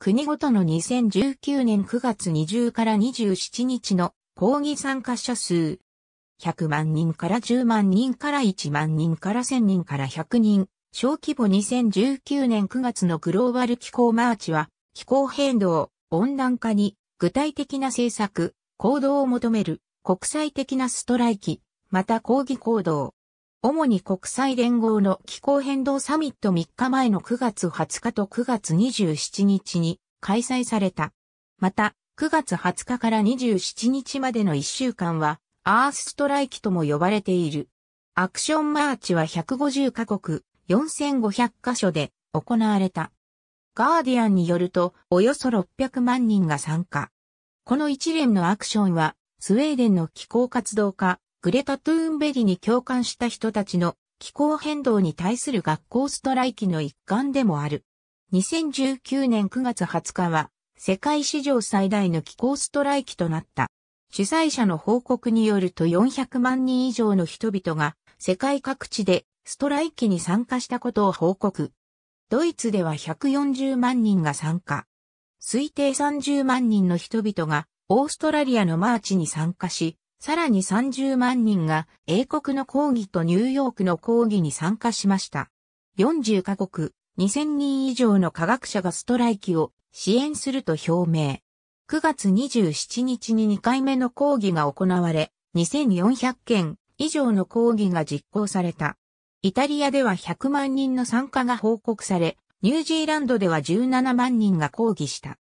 国ごとの2019年9月20から27日の抗議参加者数。100万人から10万人から1万人から1000人から100人。小規模2019年9月のグローバル気候マーチは、気候変動、温暖化に具体的な政策、行動を求める国際的なストライキ、また抗議行動。主に国際連合の気候変動サミット3日前の9月20日と9月27日に開催された。また、9月20日から27日までの1週間は、アースストライキとも呼ばれている。アクションマーチは150カ国、4500カ所で行われた。ガーディアンによると、およそ600万人が参加。この一連のアクションは、スウェーデンの気候活動家、グレタ・トゥーンベリに共感した人たちの気候変動に対する学校ストライキの一環でもある。2019年9月20日は世界史上最大の気候ストライキとなった。主催者の報告によると400万人以上の人々が世界各地でストライキに参加したことを報告。ドイツでは140万人が参加。推定30万人の人々がオーストラリアのマーチに参加し、さらに30万人が英国の抗議とニューヨークの抗議に参加しました。40カ国、2000人以上の科学者がストライキを支援すると表明。9月27日に2回目の抗議が行われ、2400件以上の抗議が実行された。イタリアでは100万人の参加が報告され、ニュージーランドでは17万人が抗議した。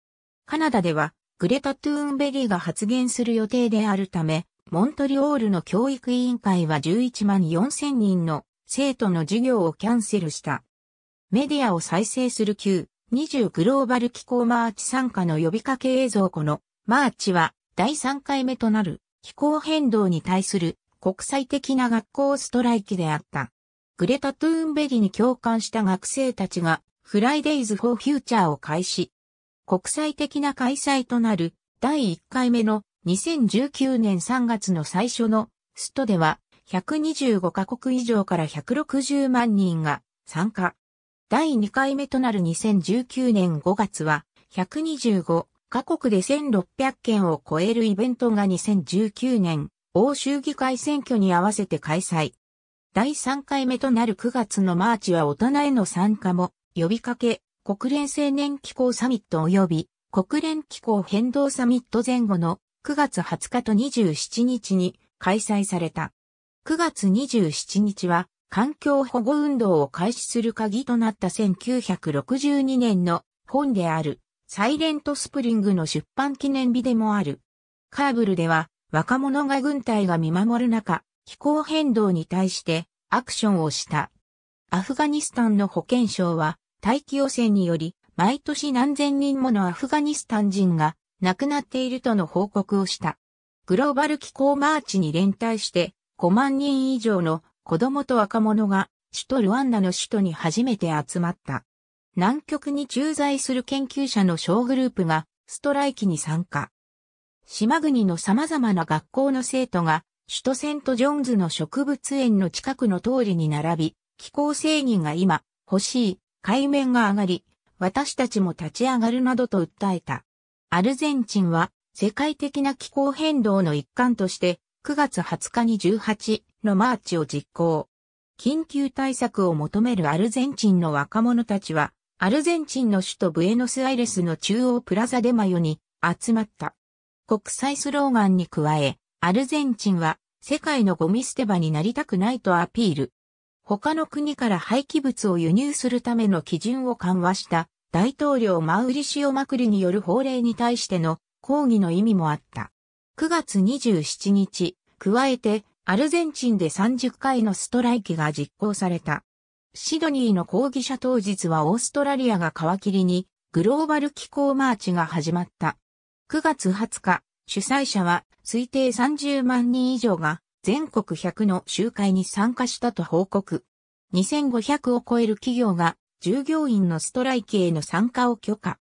カナダでは、グレタ・トゥーンベリーが発言する予定であるため、モントリオールの教育委員会は11万4000人の生徒の授業をキャンセルした。メディアを再生する Q20 グローバル機構マーチ参加の呼びかけ映像このマーチは第3回目となる気候変動に対する国際的な学校ストライキであった。グレタ・トゥーンベリに共感した学生たちがフライデイズ・フォー・フューチャーを開始。国際的な開催となる第1回目の2019年3月の最初のストでは125カ国以上から160万人が参加。第2回目となる2019年5月は125カ国で1600件を超えるイベントが2019年欧州議会選挙に合わせて開催。第3回目となる9月のマーチは大人への参加も呼びかけ、国連青年機構サミット及び国連機構変動サミット前後の9月20日と27日に開催された。9月27日は環境保護運動を開始する鍵となった1962年の本であるサイレントスプリングの出版記念日でもある。カーブルでは若者が軍隊が見守る中、気候変動に対してアクションをした。アフガニスタンの保健省は大気汚染により毎年何千人ものアフガニスタン人が亡くなっているとの報告をした。グローバル気候マーチに連帯して5万人以上の子供と若者が首都ルワンダの首都に初めて集まった。南極に駐在する研究者の小グループがストライキに参加。島国の様々な学校の生徒が首都セントジョンズの植物園の近くの通りに並び、気候正義が今欲しい海面が上がり、私たちも立ち上がるなどと訴えた。アルゼンチンは世界的な気候変動の一環として9月20日に18のマーチを実行。緊急対策を求めるアルゼンチンの若者たちはアルゼンチンの首都ブエノスアイレスの中央プラザでマヨに集まった。国際スローガンに加え、アルゼンチンは世界のゴミ捨て場になりたくないとアピール。他の国から廃棄物を輸入するための基準を緩和した大統領マウリシオ・マクリによる法令に対しての抗議の意味もあった。9月27日、加えて、アルゼンチンで30回のストライキが実行された。シドニーの抗議者当日はオーストラリアが皮切りに、グローバル気候マーチが始まった。9月20日、主催者は推定30万人以上が全国100の集会に参加したと報告。2500を超える企業が従業員のストライキへの参加を許可。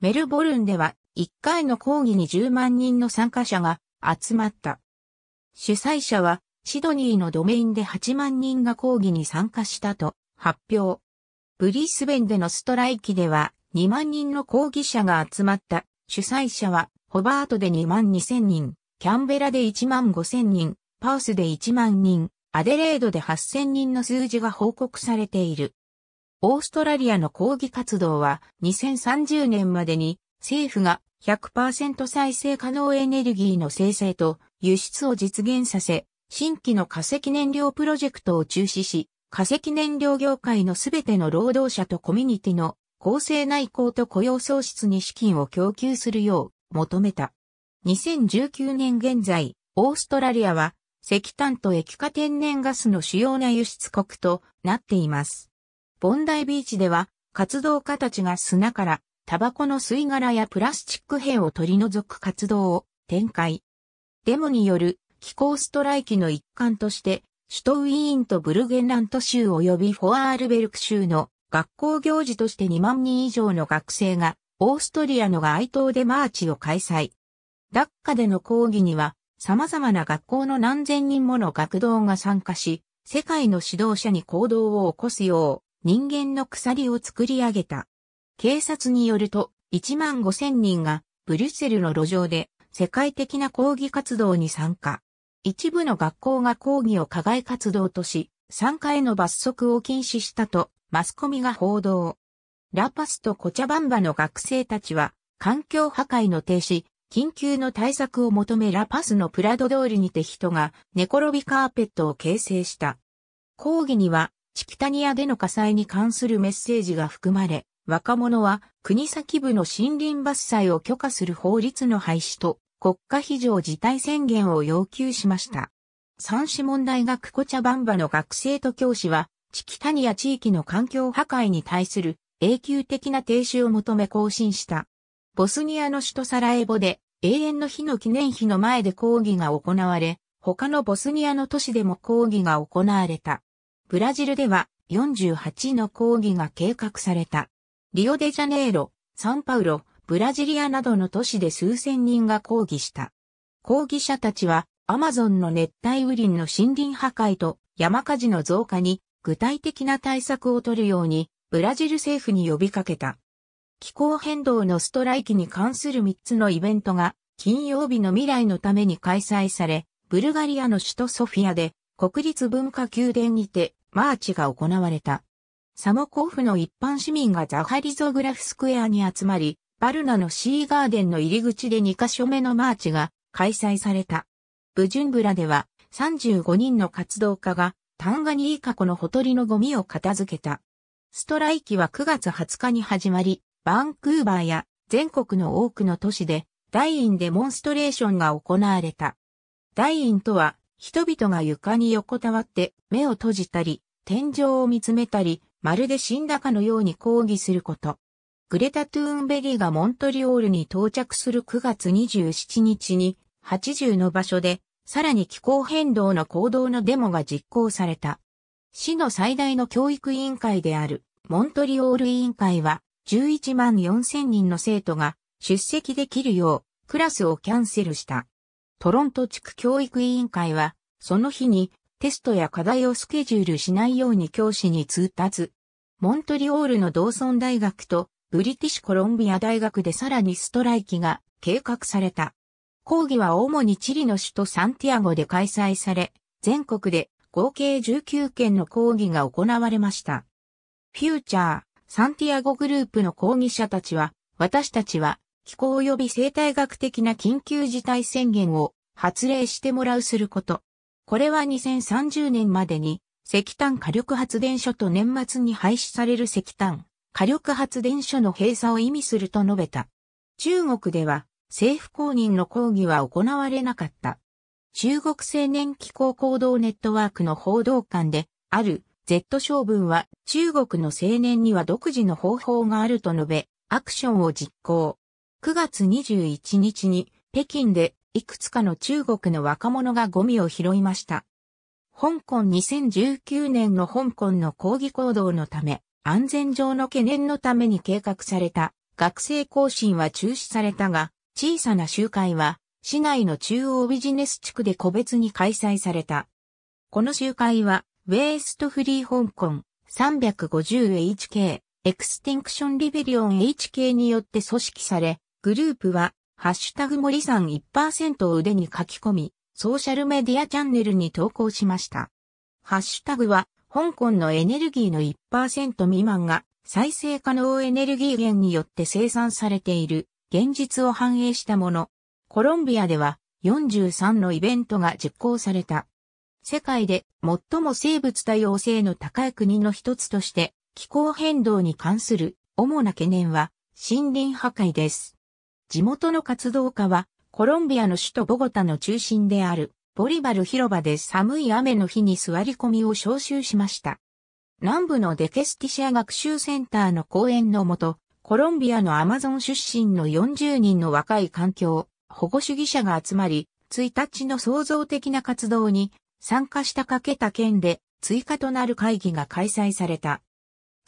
メルボルンでは1回の講義に10万人の参加者が集まった。主催者はシドニーのドメインで8万人が講義に参加したと発表。ブリスベンでのストライキでは2万人の抗議者が集まった。主催者はホバートで2万2千人、キャンベラで1万5千人、パウスで1万人、アデレードで8千人の数字が報告されている。オーストラリアの抗議活動は2030年までに政府が100%再生可能エネルギーの生成と輸出を実現させ、新規の化石燃料プロジェクトを中止し、化石燃料業界のすべての労働者とコミュニティの公正内向と雇用創出に資金を供給するよう求めた。2019年現在、オーストラリアは石炭と液化天然ガスの主要な輸出国となっています。ボンダイビーチでは、活動家たちが砂から、タバコの吸い殻やプラスチック片を取り除く活動を展開。デモによる気候ストライキの一環として、首都ウィーンとブルゲンラント州及びフォアールベルク州の学校行事として2万人以上の学生がオーストリアの街頭でマーチを開催。ダッカでの講義には様々な学校の何千人もの学童が参加し、世界の指導者に行動を起こすよう、人間の鎖を作り上げた。警察によると、1万5千人がブリュッセルの路上で世界的な抗議活動に参加。一部の学校が抗議を課外活動とし、参加への罰則を禁止したとマスコミが報道。ラパスとコチャバンバの学生たちは環境破壊の停止、緊急の対策を求めラパスのプラド通りにて人が寝転びカーペットを形成した。抗議にはチキタニアでの火災に関するメッセージが含まれ、若者は国先部の森林伐採を許可する法律の廃止と国家非常事態宣言を要求しました。三子問大学コチャバンバの学生と教師は、チキタニア地域の環境破壊に対する永久的な停止を求め更新した。ボスニアの首都サラエボで永遠の日の記念碑の前で抗議が行われ、他のボスニアの都市でも抗議が行われた。ブラジルでは48の抗議が計画された。リオデジャネイロ、サンパウロ、ブラジリアなどの都市で数千人が抗議した。抗議者たちはアマゾンの熱帯雨林の森林破壊と山火事の増加に具体的な対策を取るようにブラジル政府に呼びかけた。気候変動のストライキに関する3つのイベントが金曜日の未来のために開催され、ブルガリアの首都ソフィアで国立文化宮殿にてマーチが行われた。サモコフの一般市民がザハリゾグラフスクエアに集まり、バルナのシーガーデンの入り口で2カ所目のマーチが開催された。ブジュンブラでは35人の活動家がタンガニーカ湖のほとりのゴミを片付けた。ストライキは9月20日に始まり、バンクーバーや全国の多くの都市で大院デモンストレーションが行われた。大院とは人々が床に横たわって目を閉じたり、天井を見つめたり、まるで死んだかのように抗議すること。グレタ・トゥーンベリーがモントリオールに到着する9月27日に80の場所でさらに気候変動の行動のデモが実行された。市の最大の教育委員会であるモントリオール委員会は11万4000人の生徒が出席できるようクラスをキャンセルした。トロント地区教育委員会はその日にテストや課題をスケジュールしないように教師に通達。モントリオールの同村大学とブリティッシュコロンビア大学でさらにストライキが計画された。講義は主にチリの首都サンティアゴで開催され、全国で合計19件の講義が行われました。フューチャー、サンティアゴグループの講義者たちは、私たちは気候及び生態学的な緊急事態宣言を発令してもらうすること、これは2030年までに石炭火力発電所と年末に廃止される石炭火力発電所の閉鎖を意味すると述べた。中国では政府公認の抗議は行われなかった。中国青年機構行動ネットワークの報道官である Z 将軍は中国の青年には独自の方法があると述べ、アクションを実行。9月21日に北京でいくつかの中国の若者がゴミを拾いました。香港2019年の香港の抗議行動のため、安全上の懸念のために計画された学生更新は中止されたが、小さな集会は市内の中央ビジネス地区で個別に開催された。この集会は、ウェイストフリー香港 350HK エクスティンクションリベリオン HK によって組織され、グループはハッシュタグ森さん1%を腕に書き込み、ソーシャルメディアチャンネルに投稿しました。ハッシュタグは、香港のエネルギーの1%未満が再生可能エネルギー源によって生産されている現実を反映したもの。コロンビアでは43のイベントが実行された。世界で最も生物多様性の高い国の一つとして気候変動に関する主な懸念は森林破壊です。地元の活動家は、コロンビアの首都ボゴタの中心である、ボリバル広場で寒い雨の日に座り込みを招集しました。南部のデケスティシア学習センターの講演のもと、コロンビアのアマゾン出身の40人の若い環境、保護主義者が集まり、1日の創造的な活動に参加したかけた県で追加となる会議が開催された。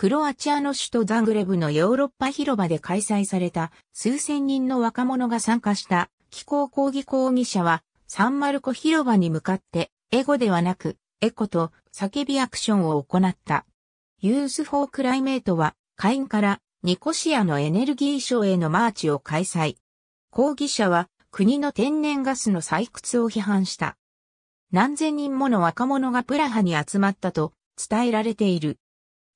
クロアチアの首都ザングレブのヨーロッパ広場で開催された数千人の若者が参加した気候抗議抗議者はサンマルコ広場に向かってエゴではなくエコと叫びアクションを行った。ユース・フォー・クライメートは会員からニコシアのエネルギー省へのマーチを開催。抗議者は国の天然ガスの採掘を批判した。何千人もの若者がプラハに集まったと伝えられている。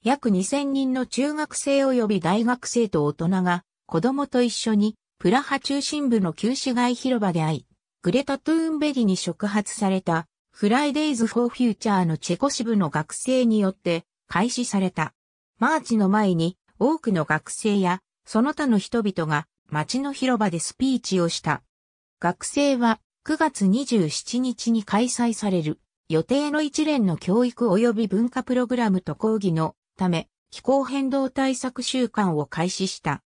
約2000人の中学生及び大学生と大人が子供と一緒にプラハ中心部の旧市街広場で会い、グレタ・トゥーンベリに触発されたフライデイズ・フォー・フューチャーのチェコ支部の学生によって開始された。マーチの前に多くの学生やその他の人々が街の広場でスピーチをした。学生は9月27日に開催される予定の一連の教育及び文化プログラムと講義のため、気候変動対策週間を開始した。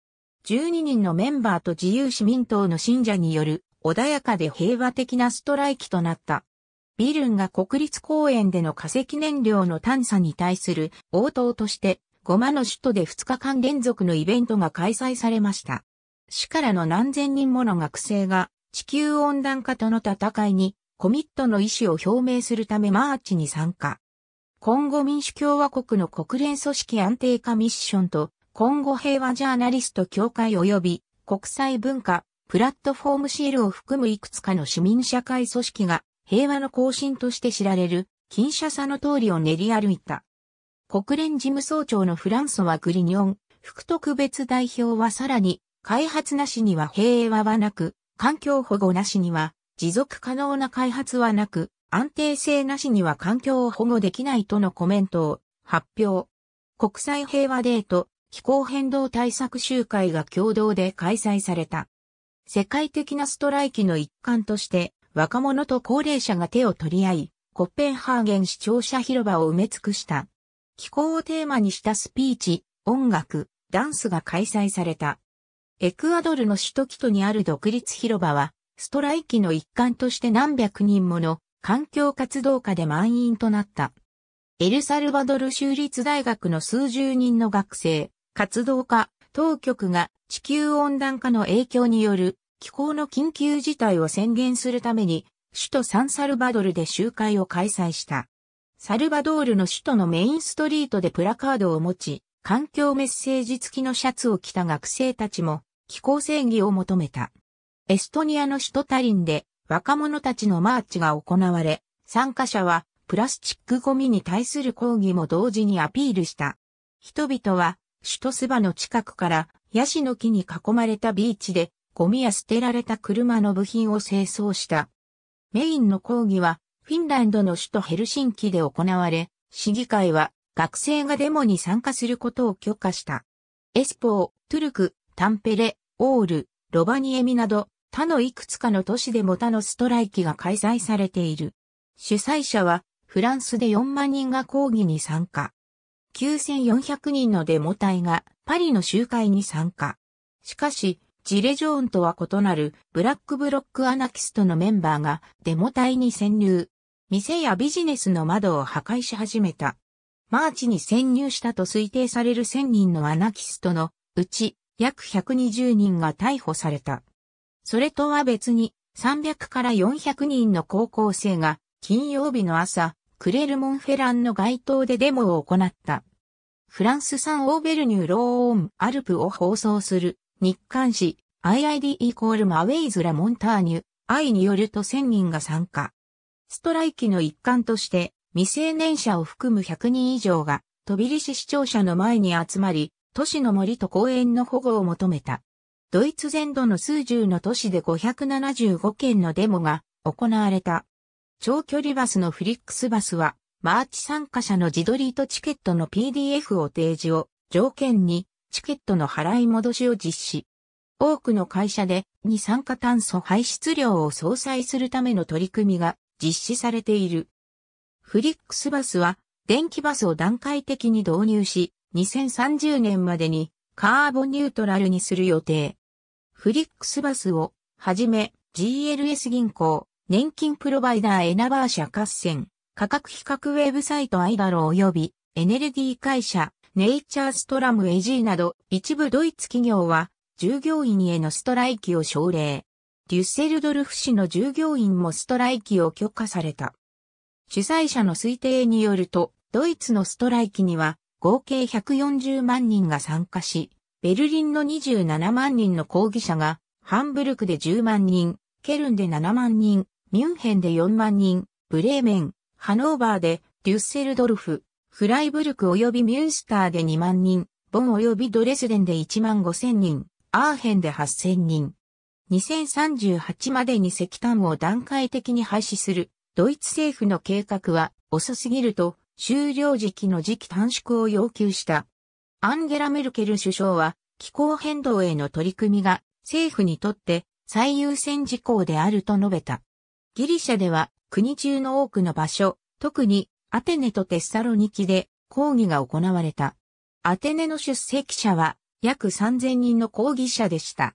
12人のメンバーと自由市民党の信者による穏やかで平和的なストライキとなった。ビルンが国立公園での化石燃料の探査に対する応答として、ゴマの首都で2日間連続のイベントが開催されました。市からの何千人もの学生が地球温暖化との戦いにコミットの意思を表明するためマーチに参加。コンゴ民主共和国の国連組織安定化ミッションと、コンゴ平和ジャーナリスト協会及び国際文化、プラットフォームシールを含むいくつかの市民社会組織が平和の行進として知られる、近社さの通りを練り歩いた。国連事務総長のフランソワ・グリニョン、副特別代表はさらに、開発なしには平和はなく、環境保護なしには持続可能な開発はなく、安定性なしには環境を保護できないとのコメントを発表。国際平和デート気候変動対策集会が共同で開催された。世界的なストライキの一環として若者と高齢者が手を取り合い、コッペンハーゲン視聴者広場を埋め尽くした。気候をテーマにしたスピーチ、音楽、ダンスが開催された。エクアドルの首都キトにある独立広場は、ストライキの一環として何百人もの環境活動家で満員となった。エルサルバドル州立大学の数十人の学生、活動家、当局が地球温暖化の影響による気候の緊急事態を宣言するために、首都サンサルバドルで集会を開催した。サルバドールの首都のメインストリートでプラカードを持ち、環境メッセージ付きのシャツを着た学生たちも気候正義を求めた。エストニアの首都タリンで若者たちのマーチが行われ、参加者はプラスチックゴミに対する抗議も同時にアピールした。人々は首都スバの近くからヤシの木に囲まれたビーチでゴミや捨てられた車の部品を清掃した。メインの抗議はフィンランドの首都ヘルシンキで行われ、市議会は学生がデモに参加することを許可した。エスポー、トゥルク、タンペレ、オール、ロバニエミなど他のいくつかの都市でも他のストライキが開催されている。主催者はフランスで4万人が抗議に参加。9400人のデモ隊がパリの集会に参加。しかし、ジレジョーンとは異なるブラックブロックアナキストのメンバーがデモ隊に潜入。店やビジネスの窓を破壊し始めた。マーチに潜入したと推定される1000人のアナキストのうち約120人が逮捕された。それとは別に、300から400人の高校生が、金曜日の朝、クレルモンフェランの街頭でデモを行った。フランス産オーベルニューローオンアルプを放送する日刊誌 IID イコールマウェイズラモンターニュ愛によると1000人が参加。ストライキの一環として未成年者を含む100人以上が飛び出し視聴者の前に集まり都市の森と公園の保護を求めた。ドイツ全土の数十の都市で575件のデモが行われた。長距離バスのフリックスバスは、マーチ参加者の自撮りとチケットの PDF を提示を条件に、チケットの払い戻しを実施。多くの会社で二酸化炭素排出量を相殺するための取り組みが実施されている。フリックスバスは電気バスを段階的に導入し、2030年までにカーボニュートラルにする予定。フリックスバスをはじめ GLS 銀行、年金プロバイダーエナバー社合戦、価格比較ウェブサイトアイダロ及びエネルギー会社、ネイチャーストラムエジーなど一部ドイツ企業は従業員へのストライキを奨励。デュッセルドルフ市の従業員もストライキを許可された。主催者の推定によると、ドイツのストライキには合計140万人が参加し、ベルリンの27万人の抗議者が、ハンブルクで10万人、ケルンで7万人、ミュンヘンで4万人、ブレーメン、ハノーバーで、デュッセルドルフ、フライブルク及びミュンスターで2万人、ボン及びドレスデンで1万5千人、アーヘンで8千人。2038までに石炭を段階的に廃止するドイツ政府の計画は遅すぎると終了時期の時期短縮を要求した。アンゲラ・メルケル首相は気候変動への取り組みが政府にとって最優先事項であると述べた。ギリシャでは国中の多くの場所、特にアテネとテッサロニキで抗議が行われた。アテネの出席者は約3000人の抗議者でした。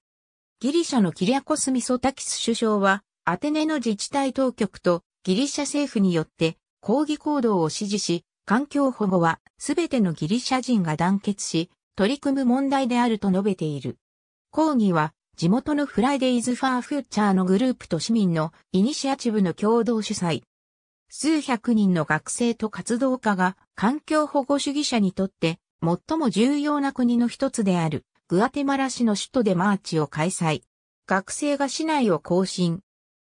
ギリシャのキリアコスミソタキス首相はアテネの自治体当局とギリシャ政府によって抗議行動を支持し、環境保護はすべてのギリシャ人が団結し、取り組む問題であると述べている。抗議は地元のフライデイズ・ファー・フューチャーのグループと市民のイニシアチブの共同主催。数百人の学生と活動家が環境保護主義者にとって最も重要な国の一つであるグアテマラ市の首都でマーチを開催。学生が市内を更新。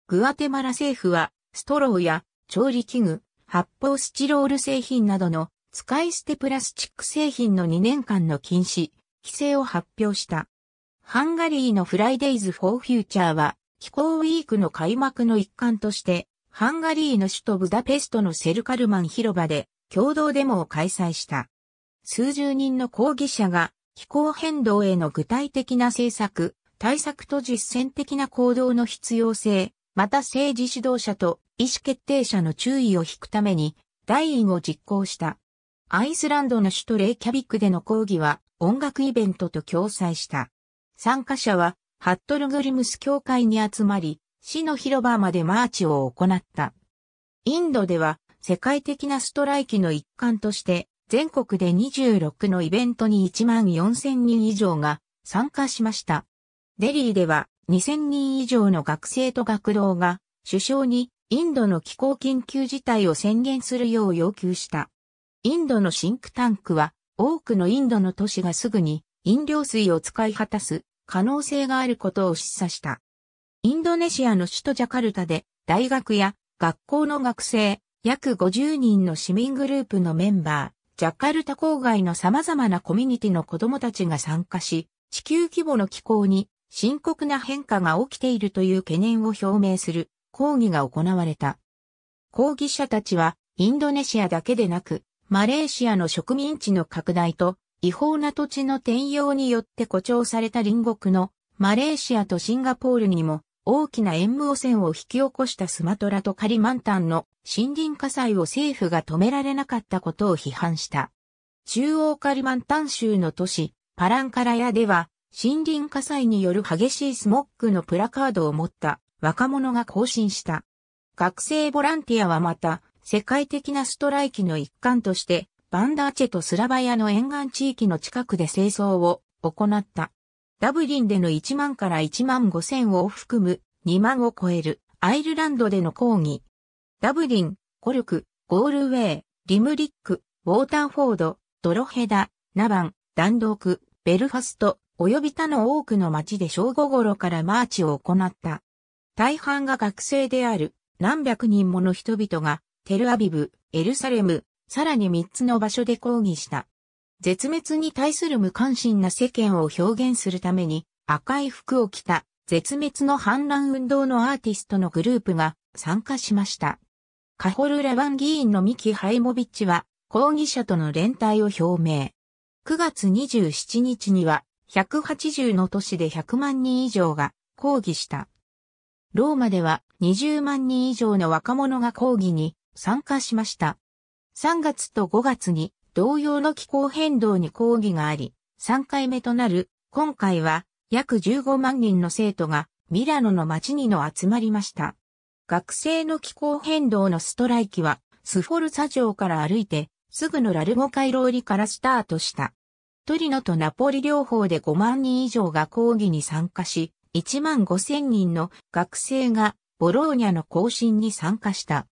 グアテマラ政府はストローや調理器具、発泡スチロール製品などの使い捨てプラスチック製品の2年間の禁止、規制を発表した。ハンガリーのフライデイズ・フォー・フューチャーは、気候ウィークの開幕の一環として、ハンガリーの首都ブダペストのセルカルマン広場で共同デモを開催した。数十人の抗議者が気候変動への具体的な政策、対策と実践的な行動の必要性、また政治指導者と意思決定者の注意を引くために、大位を実行した。アイスランドの首都レイキャビックでの講義は音楽イベントと共催した。参加者はハットルグリムス教会に集まり、市の広場までマーチを行った。インドでは世界的なストライキの一環として、全国で26のイベントに1万4000人以上が参加しました。デリーでは2000人以上の学生と学童が首相にインドの気候緊急事態を宣言するよう要求した。インドのシンクタンクは、多くのインドの都市がすぐに飲料水を使い果たす可能性があることを示唆した。インドネシアの首都ジャカルタで大学や学校の学生約50人の市民グループのメンバー、ジャカルタ郊外の様々なコミュニティの子供たちが参加し、地球規模の気候に深刻な変化が起きているという懸念を表明する抗議が行われた。抗議者たちはインドネシアだけでなく、マレーシアの植民地の拡大と違法な土地の転用によって誇張された隣国のマレーシアとシンガポールにも大きな塩霧汚染を引き起こしたスマトラとカリマンタンの森林火災を政府が止められなかったことを批判した。中央カリマンタン州の都市パランカラヤでは森林火災による激しいスモッグのプラカードを持った若者が更新した。学生ボランティアはまた、世界的なストライキの一環として、バンダーチェとスラバヤの沿岸地域の近くで清掃を行った。ダブリンでの1万から1万5千を含む2万を超えるアイルランドでの抗議。ダブリン、コルク、ゴールウェイ、リムリック、ウォーターフォード、ドロヘダ、ナバン、ダンドーク、ベルファスト、及び他の多くの町で正午頃からマーチを行った。大半が学生である何百人もの人々がテルアビブ、エルサレム、さらに3つの場所で抗議した。絶滅に対する無関心な世間を表現するために赤い服を着た絶滅の反乱運動のアーティストのグループが参加しました。カホル・ラワン議員のミキ・ハイモビッチは抗議者との連帯を表明。9月27日には180の都市で100万人以上が抗議した。ローマでは20万人以上の若者が抗議に参加しました。3月と5月に同様の気候変動に抗議があり、3回目となる今回は約15万人の生徒がミラノの街にの集まりました。学生の気候変動のストライキはスフォルサ城から歩いてすぐのラルゴ回廊リからスタートした。トリノとナポリ両方で5万人以上が抗議に参加し、1万5千人の学生がボローニャの行進に参加した。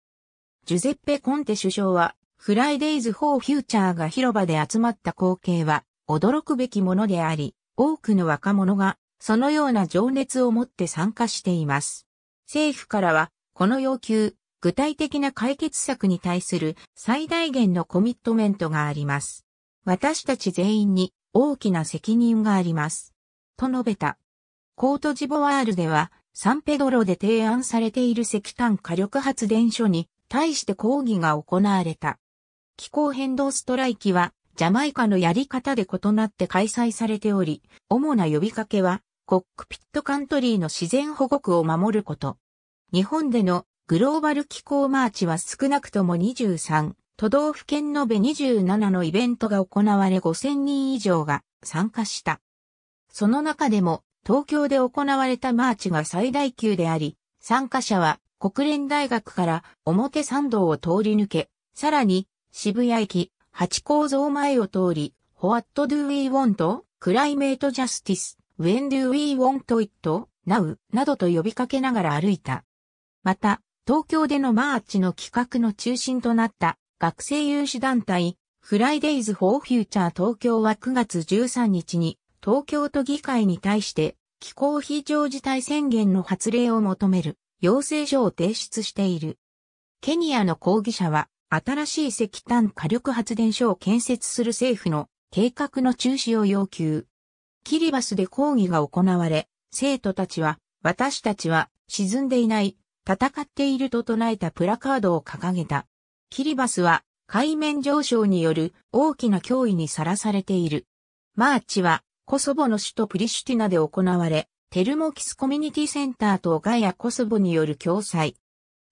ジュゼッペ・コンテ首相は、フライデイズ・フォー・フューチャーが広場で集まった光景は、驚くべきものであり、多くの若者が、そのような情熱を持って参加しています。政府からは、この要求、具体的な解決策に対する最大限のコミットメントがあります。私たち全員に大きな責任があります。と述べた。コートジボワールでは、サンペドロで提案されている石炭火力発電所に対して抗議が行われた。気候変動ストライキは、ジャマイカのやり方で異なって開催されており、主な呼びかけは、コックピットカントリーの自然保護区を守ること。日本でのグローバル気候マーチは少なくとも23、都道府県のべ27のイベントが行われ5000人以上が参加した。その中でも東京で行われたマーチが最大級であり、参加者は国連大学から表参道を通り抜け、さらに渋谷駅、八甲像前を通り、What do we want? クライメートジャスティス、When do we want it? Now? などと呼びかけながら歩いた。また、東京でのマーチの企画の中心となった学生有志団体、フライデイズ・フォー・フューチャー東京は9月13日に東京都議会に対して、気候非常事態宣言の発令を求める要請書を提出している。ケニアの抗議者は、新しい石炭火力発電所を建設する政府の計画の中止を要求。キリバスで抗議が行われ、生徒たちは、私たちは沈んでいない、戦っていると唱えたプラカードを掲げた。キリバスは海面上昇による大きな脅威にさらされている。マーチはコソボの首都プリシュティナで行われ、テルモキスコミュニティセンターとガヤ・コソボによる共催。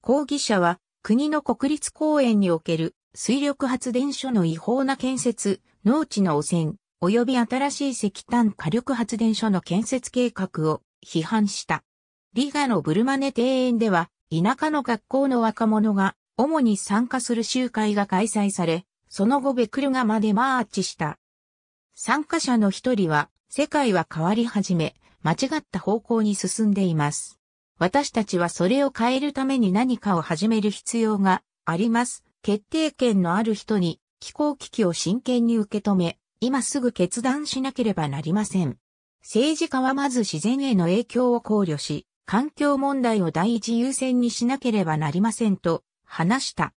抗議者は、国の国立公園における水力発電所の違法な建設、農地の汚染、及び新しい石炭火力発電所の建設計画を批判した。リガのブルマネ庭園では、田舎の学校の若者が主に参加する集会が開催され、その後ベクルガまでマーチした。参加者の一人は、世界は変わり始め、間違った方向に進んでいます。私たちはそれを変えるために何かを始める必要があります。決定権のある人に気候危機を真剣に受け止め、今すぐ決断しなければなりません。政治家はまず自然への影響を考慮し、環境問題を第一優先にしなければなりませんと話した。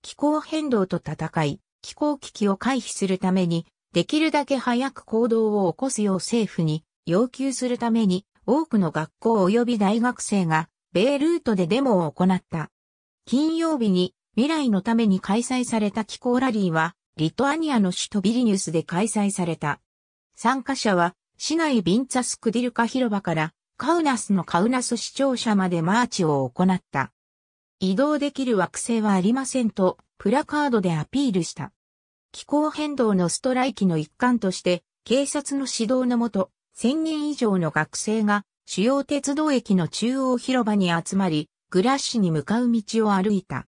気候変動と戦い、気候危機を回避するためにできるだけ早く行動を起こすよう政府に要求するために多くの学校及び大学生がベイルートでデモを行った。金曜日に未来のために開催された気候ラリーはリトアニアの首都ビリニュスで開催された。参加者は市内ビンツァスクディルカ広場からカウナスのカウナス市庁舎までマーチを行った。移動できる惑星はありませんとプラカードでアピールした。気候変動のストライキの一環として、警察の指導のもと、1000人以上の学生が主要鉄道駅の中央広場に集まり、グラッシュに向かう道を歩いた。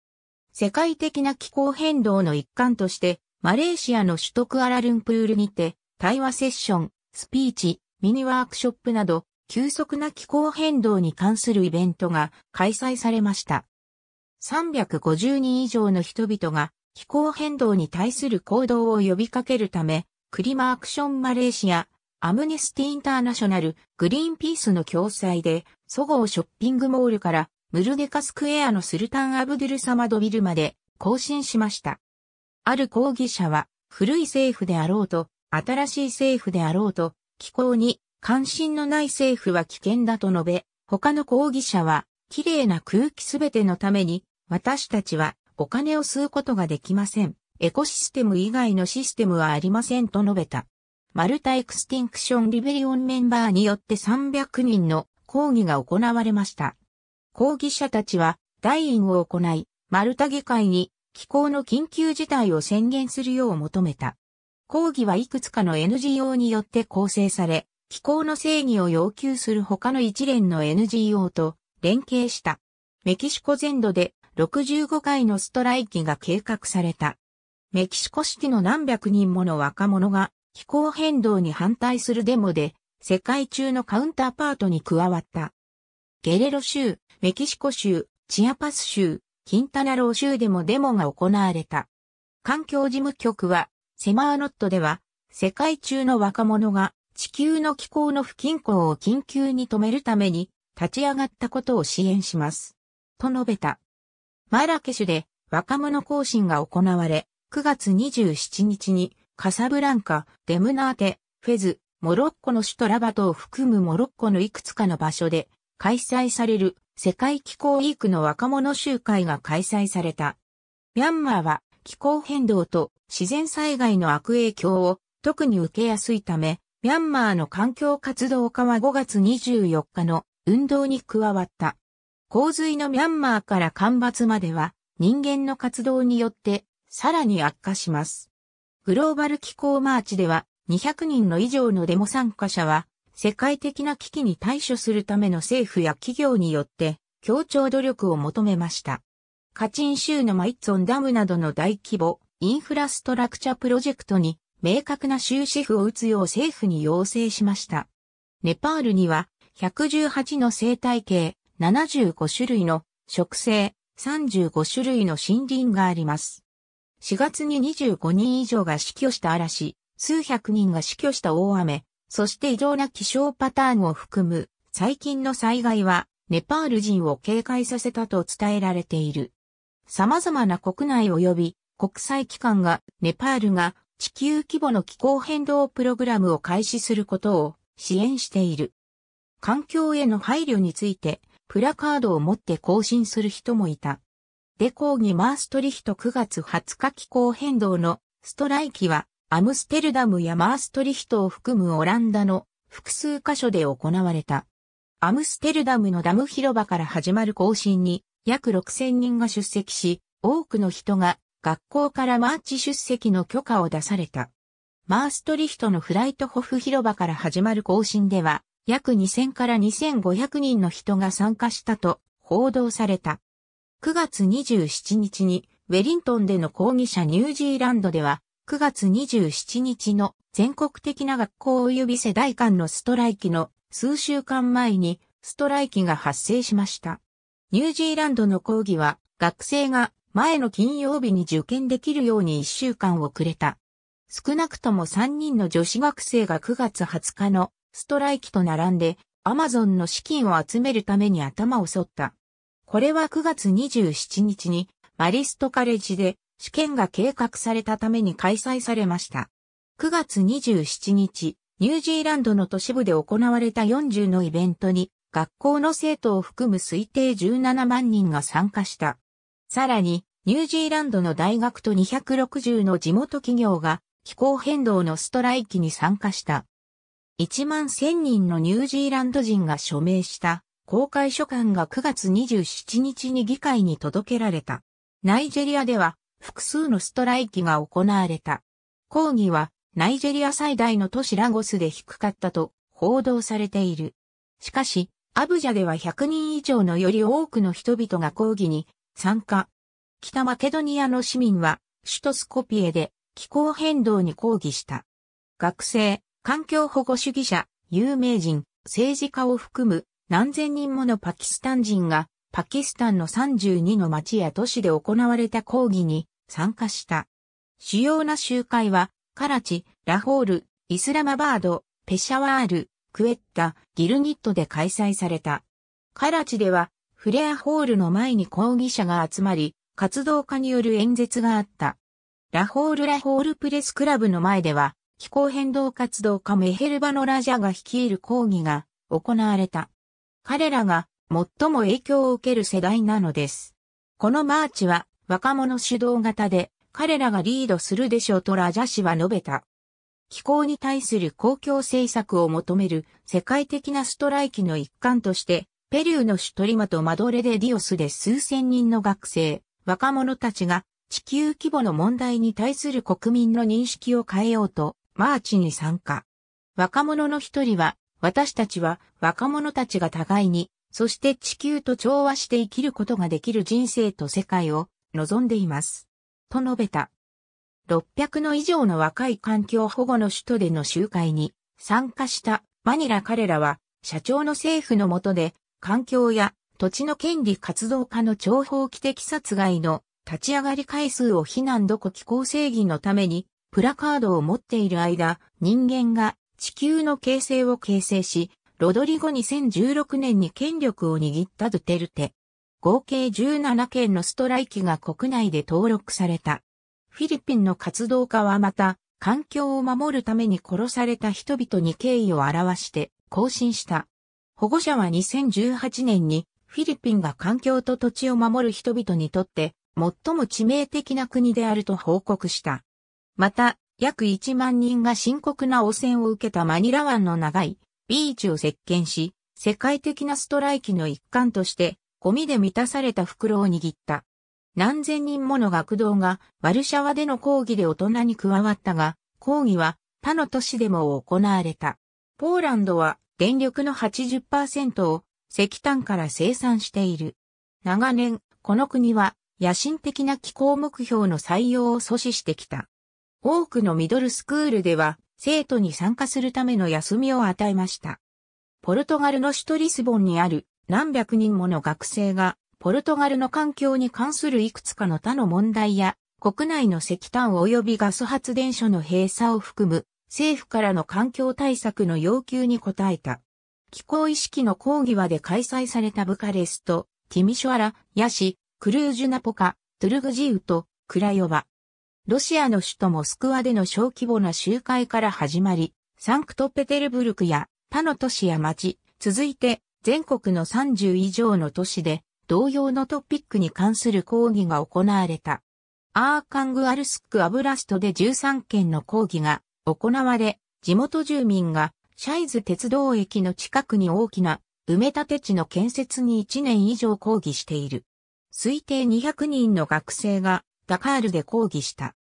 世界的な気候変動の一環として、マレーシアの首都クアラルンプールにて、対話セッション、スピーチ、ミニワークショップなど、急速な気候変動に関するイベントが開催されました。350人以上の人々が気候変動に対する行動を呼びかけるため、クリマアクションマレーシア、アムネスティ・インターナショナル、グリーンピースの共催で、ソゴーショッピングモールからムルデカスクエアのスルタン・アブドゥル・サマドビルまで更新しました。ある抗議者は、古い政府であろうと、新しい政府であろうと、気候に関心のない政府は危険だと述べ、他の抗議者は、綺麗な空気すべてのために、私たちはお金を吸うことができません。エコシステム以外のシステムはありませんと述べた。マルタエクスティンクションリベリオンメンバーによって300人の抗議が行われました。抗議者たちは、大員を行い、マルタ議会に気候の緊急事態を宣言するよう求めた。抗議はいくつかの NGO によって構成され、気候の正義を要求する他の一連の NGO と連携した。メキシコ全土で65回のストライキが計画された。メキシコシティの何百人もの若者が気候変動に反対するデモで世界中のカウンターパートに加わった。ゲレロ州、メキシコ州、チアパス州、キンタナロー州でもデモが行われた。環境事務局はセマーノットでは世界中の若者が地球の気候の不均衡を緊急に止めるために立ち上がったことを支援します。と述べた。マラケシュで若者行進が行われ、9月27日にカサブランカ、デムナーテ、フェズ、モロッコの首都ラバトを含むモロッコのいくつかの場所で開催される世界気候ウィークの若者集会が開催された。ミャンマーは気候変動と自然災害の悪影響を特に受けやすいため、ミャンマーの環境活動家は5月24日の運動に加わった。洪水のミャンマーから干ばつまでは人間の活動によってさらに悪化します。グローバル気候マーチでは200人の以上のデモ参加者は世界的な危機に対処するための政府や企業によって協調努力を求めました。カチン州のマイッツォンダムなどの大規模インフラストラクチャプロジェクトに明確な終止符を打つよう政府に要請しました。ネパールには118の生態系、75種類の植生、35種類の森林があります。4月に25人以上が死去した嵐、数百人が死去した大雨、そして異常な気象パターンを含む最近の災害はネパール人を警戒させたと伝えられている。様々な国内及び国際機関がネパールが地球規模の気候変動プログラムを開始することを支援している。環境への配慮についてプラカードを持って行進する人もいた。デコーギ・マーストリヒト9月20日気候変動のストライキはアムステルダムやマーストリヒトを含むオランダの複数箇所で行われた。アムステルダムのダム広場から始まる行進に約6000人が出席し、多くの人が学校からマーチ出席の許可を出された。マーストリヒトのフライトホフ広場から始まる行進では、約2000から2500人の人が参加したと報道された。9月27日にウェリントンでの抗議者ニュージーランドでは9月27日の全国的な学校及び世代間のストライキの数週間前にストライキが発生しました。ニュージーランドの講義は学生が前の金曜日に受験できるように1週間遅れた。少なくとも3人の女子学生が9月20日のストライキと並んで、アマゾンの資金を集めるために頭を剃った。これは9月27日にマリストカレッジで試験が計画されたために開催されました。9月27日、ニュージーランドの都市部で行われた40のイベントに学校の生徒を含む推定17万人が参加した。さらに、ニュージーランドの大学と260の地元企業が気候変動のストライキに参加した。1万1000人のニュージーランド人が署名した公開書簡が9月27日に議会に届けられた。ナイジェリアでは複数のストライキが行われた。抗議はナイジェリア最大の都市ラゴスで低かったと報道されている。しかし、アブジャでは100人以上のより多くの人々が抗議に参加。北マケドニアの市民は首都スコピエで気候変動に抗議した。学生、環境保護主義者、有名人、政治家を含む何千人ものパキスタン人がパキスタンの32の町や都市で行われた抗議に参加した。主要な集会はカラチ、ラホール、イスラマバード、ペシャワール、クエッタ、ギルニットで開催された。カラチではフレアホールの前に抗議者が集まり、活動家による演説があった。ラホールラホールプレスクラブの前では、気候変動活動家メヘルバのラジャが率いる抗議が行われた。彼らが最も影響を受ける世代なのです。このマーチは若者主導型で彼らがリードするでしょうとラジャ氏は述べた。気候に対する公共政策を求める世界的なストライキの一環として、ペリューの首都リマとマドレデディオスで数千人の学生、若者たちが地球規模の問題に対する国民の認識を変えようと、マーチに参加。若者の一人は、私たちは若者たちが互いに、そして地球と調和して生きることができる人生と世界を望んでいます。と述べた。600の以上の若い環境保護の首都での集会に参加したマニラ彼らは社長の政府の下で環境や土地の権利活動家の情報規的殺害の立ち上がり回数を非難どこ気候正義のためにプラカードを持っている間、人間が地球の形成を形成し、ロドリゴ2016年に権力を握ったドゥテルテ。合計17件のストライキが国内で登録された。フィリピンの活動家はまた、環境を守るために殺された人々に敬意を表して更新した。保護者は2018年にフィリピンが環境と土地を守る人々にとって最も致命的な国であると報告した。また、約1万人が深刻な汚染を受けたマニラ湾の長いビーチを石鹸し、世界的なストライキの一環として、ゴミで満たされた袋を握った。何千人もの学童がワルシャワでの抗議で大人に加わったが、抗議は他の都市でも行われた。ポーランドは電力の80%を石炭から生産している。長年、この国は野心的な気候目標の採用を阻止してきた。多くのミドルスクールでは、生徒に参加するための休みを与えました。ポルトガルの首都リスボンにある何百人もの学生が、ポルトガルの環境に関するいくつかの他の問題や、国内の石炭及びガス発電所の閉鎖を含む、政府からの環境対策の要求に応えた。気候意識の講義は、で開催されたブカレスト、ティミショアラ、ヤシ、クルージュナポカ、トゥルグジウと、クラヨバ、ロシアの首都モスクワでの小規模な集会から始まり、サンクトペテルブルクや他の都市や町、続いて全国の30以上の都市で同様のトピックに関する講義が行われた。アーカングアルスクアブラストで13件の講義が行われ、地元住民がシャイズ鉄道駅の近くに大きな埋め立て地の建設に1年以上抗議している。推定200人の学生がダカールで抗議した。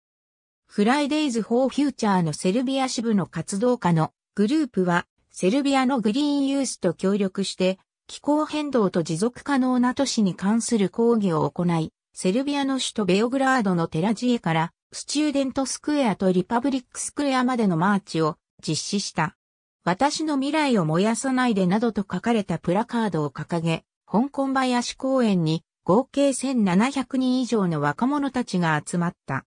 フライデイズ・フォー・フューチャーのセルビア支部の活動家のグループは、セルビアのグリーンユースと協力して、気候変動と持続可能な都市に関する講義を行い、セルビアの首都ベオグラードのテラジエから、スチューデントスクエアとリパブリックスクエアまでのマーチを実施した。私の未来を燃やさないでなどと書かれたプラカードを掲げ、香港林公園に合計1700人以上の若者たちが集まった。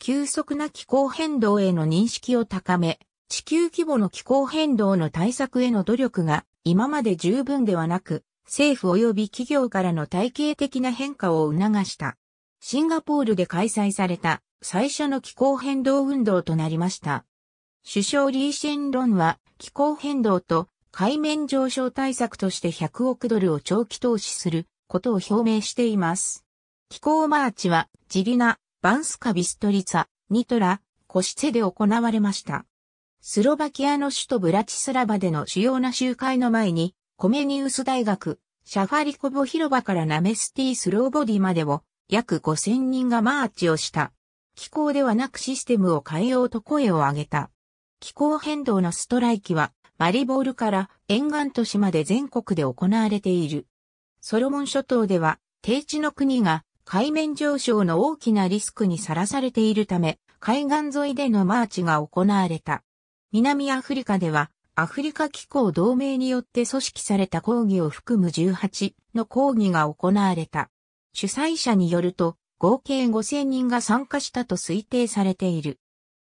急速な気候変動への認識を高め、地球規模の気候変動の対策への努力が今まで十分ではなく、政府及び企業からの体系的な変化を促した。シンガポールで開催された最初の気候変動運動となりました。首相リー・シェンロンは気候変動と海面上昇対策として100億ドルを長期投資することを表明しています。気候マーチはジリナ、バンスカ・ビストリツァ、ニトラ、コシツェで行われました。スロバキアの首都ブラチスラバでの主要な集会の前に、コメニウス大学、シャファリコボ広場からナメスティスローボディまでを約5000人がマーチをした。気候ではなくシステムを変えようと声を上げた。気候変動のストライキはマリボールから沿岸都市まで全国で行われている。ソロモン諸島では低地の国が海面上昇の大きなリスクにさらされているため、海岸沿いでのマーチが行われた。南アフリカでは、アフリカ機構同盟によって組織された抗議を含む18の抗議が行われた。主催者によると、合計5000人が参加したと推定されている。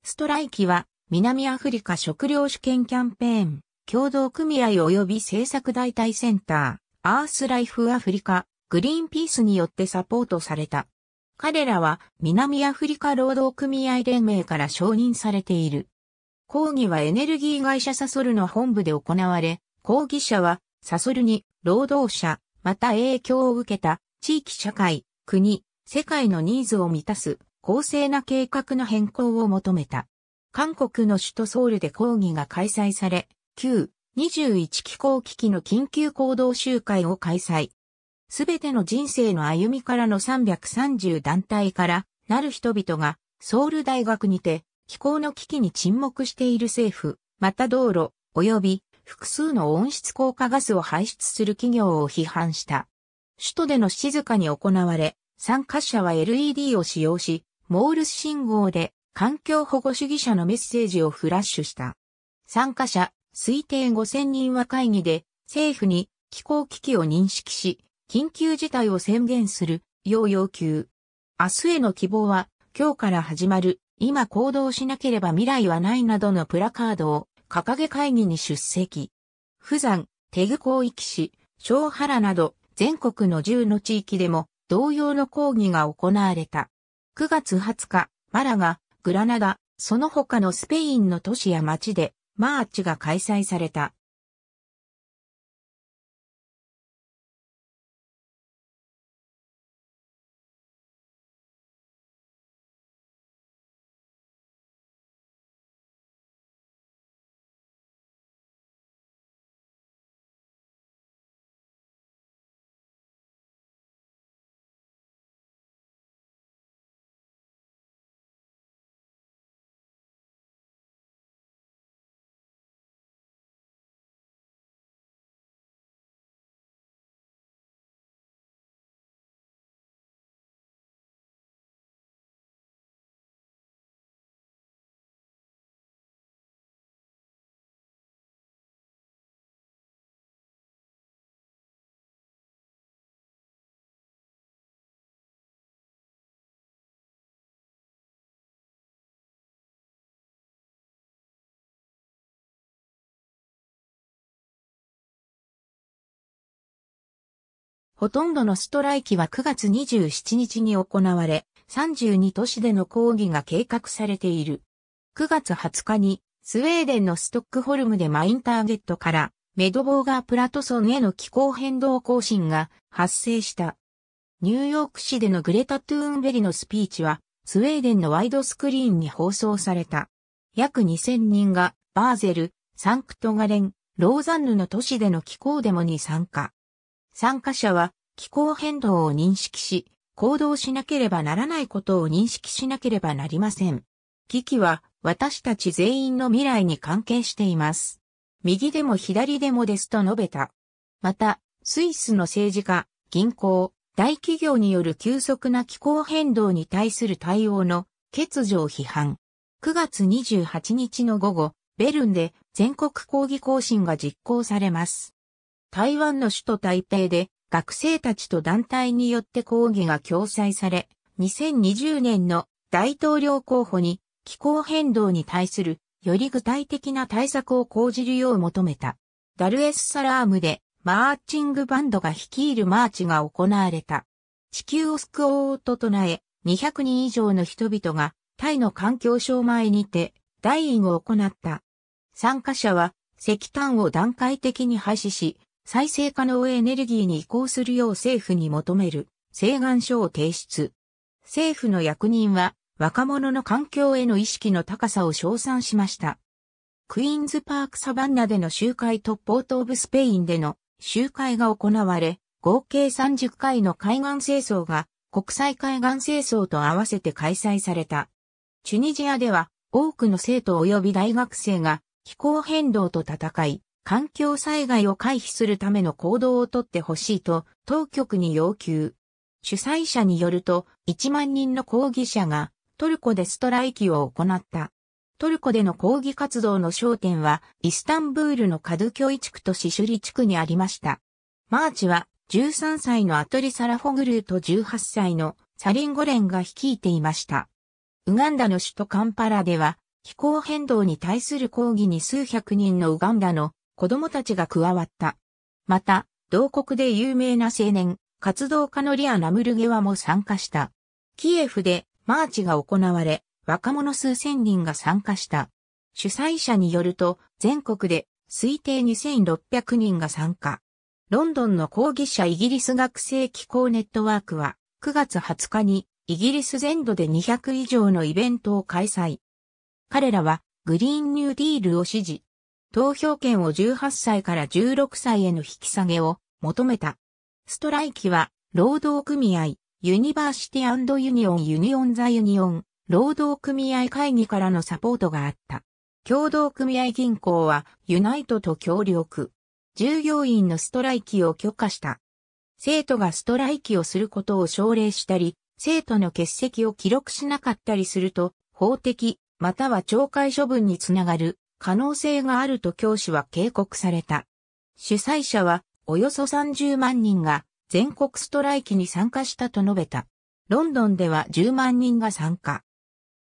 ストライキは、南アフリカ食料主権キャンペーン、共同組合及び政策代替センター、アースライフアフリカグリーンピースによってサポートされた。彼らは南アフリカ労働組合連盟から承認されている。講義はエネルギー会社サソルの本部で行われ、講義者はサソルに労働者、また影響を受けた地域社会、国、世界のニーズを満たす公正な計画の変更を求めた。韓国の首都ソウルで講義が開催され、旧21気候危機の緊急行動集会を開催。すべての人生の歩みからの330団体からなる人々がソウル大学にて気候の危機に沈黙している政府、また道路、及び複数の温室効果ガスを排出する企業を批判した。首都での静かに行われ、参加者は LED を使用し、モールス信号で環境保護主義者のメッセージをフラッシュした。参加者、推定5000人は会議で、政府に気候危機を認識し、緊急事態を宣言する、要要求。明日への希望は、今日から始まる、今行動しなければ未来はないなどのプラカードを掲げ会議に出席。釜山、テグ広域市、小原など全国の10の地域でも同様の抗議が行われた。9月20日、マラガ、グラナダ、その他のスペインの都市や町でマーチが開催された。ほとんどのストライキは9月27日に行われ、32都市での抗議が計画されている。9月20日に、スウェーデンのストックホルムでマインターゲットから、メドボーガープラトソンへの気候変動更新が発生した。ニューヨーク市でのグレタ・トゥーンベリのスピーチは、スウェーデンのワイドスクリーンに放送された。約2000人が、バーゼル、サンクトガレン、ローザンヌの都市での気候デモに参加。参加者は気候変動を認識し、行動しなければならないことを認識しなければなりません。危機は私たち全員の未来に関係しています。右でも左でもですと述べた。また、スイスの政治家、銀行、大企業による急速な気候変動に対する対応の欠如を批判。9月28日の午後、ベルンで全国抗議行進が実行されます。台湾の首都台北で学生たちと団体によって講義が共催され、2020年の大統領候補に気候変動に対するより具体的な対策を講じるよう求めた。ダルエスサラームでマーチングバンドが率いるマーチが行われた。地球を救おうと唱え、200人以上の人々がタイの環境省前にて大員を行った。参加者は石炭を段階的に廃止し、再生可能エネルギーに移行するよう政府に求める請願書を提出。政府の役人は若者の環境への意識の高さを称賛しました。クイーンズパークサバンナでの集会とポートオブスペインでの集会が行われ、合計30回の海岸清掃が国際海岸清掃と合わせて開催された。チュニジアでは多くの生徒及び大学生が気候変動と戦い、環境災害を回避するための行動をとってほしいと当局に要求。主催者によると1万人の抗議者がトルコでストライキを行った。トルコでの抗議活動の焦点はイスタンブールのカドキョイ地区とシシュリ地区にありました。マーチは13歳のアトリ・サラフォグルーと18歳のサリンゴレンが率いていました。ウガンダの首都カンパラでは気候変動に対する抗議に数百人のウガンダの子供たちが加わった。また、同国で有名な青年、活動家のリア・ナムルゲワも参加した。キエフでマーチが行われ、若者数千人が参加した。主催者によると、全国で推定2600人が参加。ロンドンの抗議者イギリス学生機構ネットワークは、9月20日にイギリス全土で200以上のイベントを開催。彼らはグリーンニューディールを支持、投票権を18歳から16歳への引き下げを求めた。ストライキは、労働組合、ユニバーシティユニオンユニオンザユニオン、労働組合会議からのサポートがあった。共同組合銀行は、ユナイトと協力。従業員のストライキを許可した。生徒がストライキをすることを奨励したり、生徒の欠席を記録しなかったりすると、法的、または懲戒処分につながる可能性があると教師は警告された。主催者はおよそ30万人が全国ストライキに参加したと述べた。ロンドンでは10万人が参加。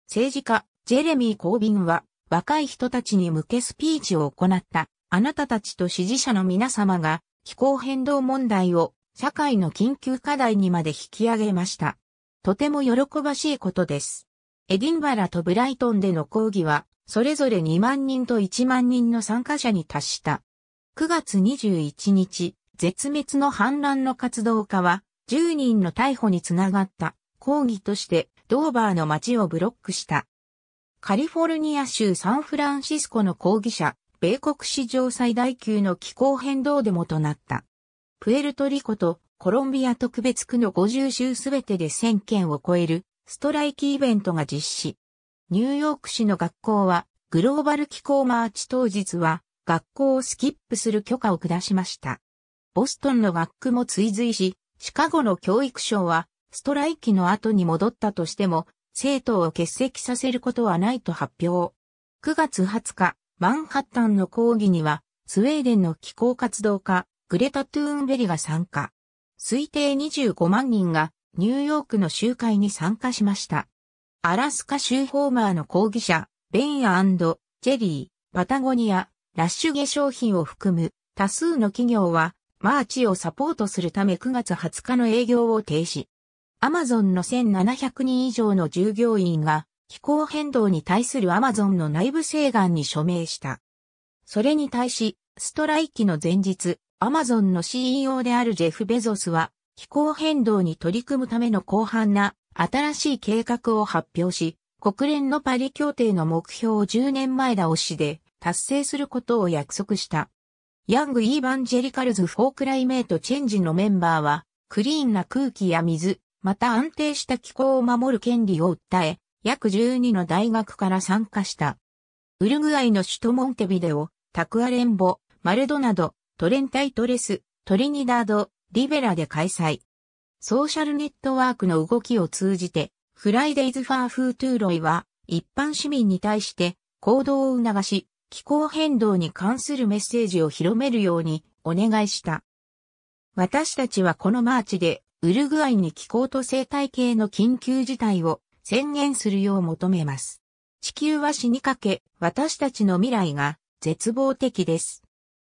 政治家、ジェレミー・コービンは若い人たちに向けスピーチを行った。あなたたちと支持者の皆様が気候変動問題を社会の緊急課題にまで引き上げました。とても喜ばしいことです。エディンバラとブライトンでの講義はそれぞれ2万人と1万人の参加者に達した。9月21日、絶滅の反乱の活動家は、10人の逮捕につながった抗議として、ドーバーの街をブロックした。カリフォルニア州サンフランシスコの抗議者、米国史上最大級の気候変動デモとなった。プエルトリコとコロンビア特別区の50州すべてで1000件を超えるストライキイベントが実施。ニューヨーク市の学校は、グローバル気候マーチ当日は、学校をスキップする許可を下しました。ボストンの学区も追随し、シカゴの教育省は、ストライキの後に戻ったとしても、生徒を欠席させることはないと発表。9月20日、マンハッタンの講義には、スウェーデンの気候活動家、グレタ・トゥーンベリが参加。推定25万人がニューヨークの集会に参加しました。アラスカ州ホーマーの抗議者、ベンアジェリー、パタゴニア、ラッシュ化粧品を含む多数の企業は、マーチをサポートするため9月20日の営業を停止。アマゾンの1700人以上の従業員が気候変動に対するアマゾンの内部請願に署名した。それに対し、ストライキの前日、アマゾンの CEO であるジェフ・ベゾスは気候変動に取り組むための広範な新しい計画を発表し、国連のパリ協定の目標を10年前倒しで達成することを約束した。ヤング・イーバンジェリカルズ・フォークライメイト・チェンジのメンバーは、クリーンな空気や水、また安定した気候を守る権利を訴え、約12の大学から参加した。ウルグアイの首都モンテビデオ、タクアレンボ、マルドナド、トレンタイトレス、トリニダード、リベラで開催。ソーシャルネットワークの動きを通じて、フライデイズ・ファー・フー・トゥーロイは、一般市民に対して行動を促し、気候変動に関するメッセージを広めるようにお願いした。私たちはこのマーチで、ウルグアイに気候と生態系の緊急事態を宣言するよう求めます。地球は死にかけ、私たちの未来が絶望的です。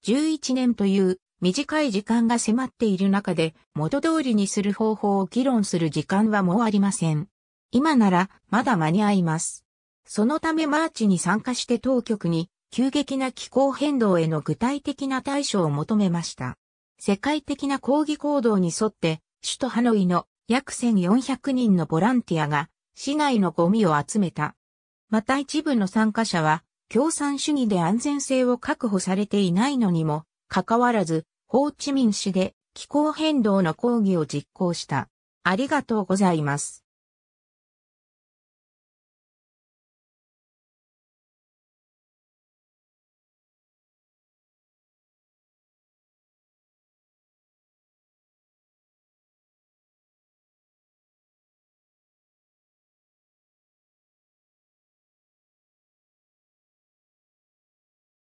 11年という短い時間が迫っている中で元通りにする方法を議論する時間はもうありません。今ならまだ間に合います。そのためマーチに参加して当局に急激な気候変動への具体的な対処を求めました。世界的な抗議行動に沿って首都ハノイの約1400人のボランティアが市内のゴミを集めた。また一部の参加者は共産主義で安全性を確保されていないのにもかかわらずホーチミン市で気候変動の講義を実行した。ありがとうございます。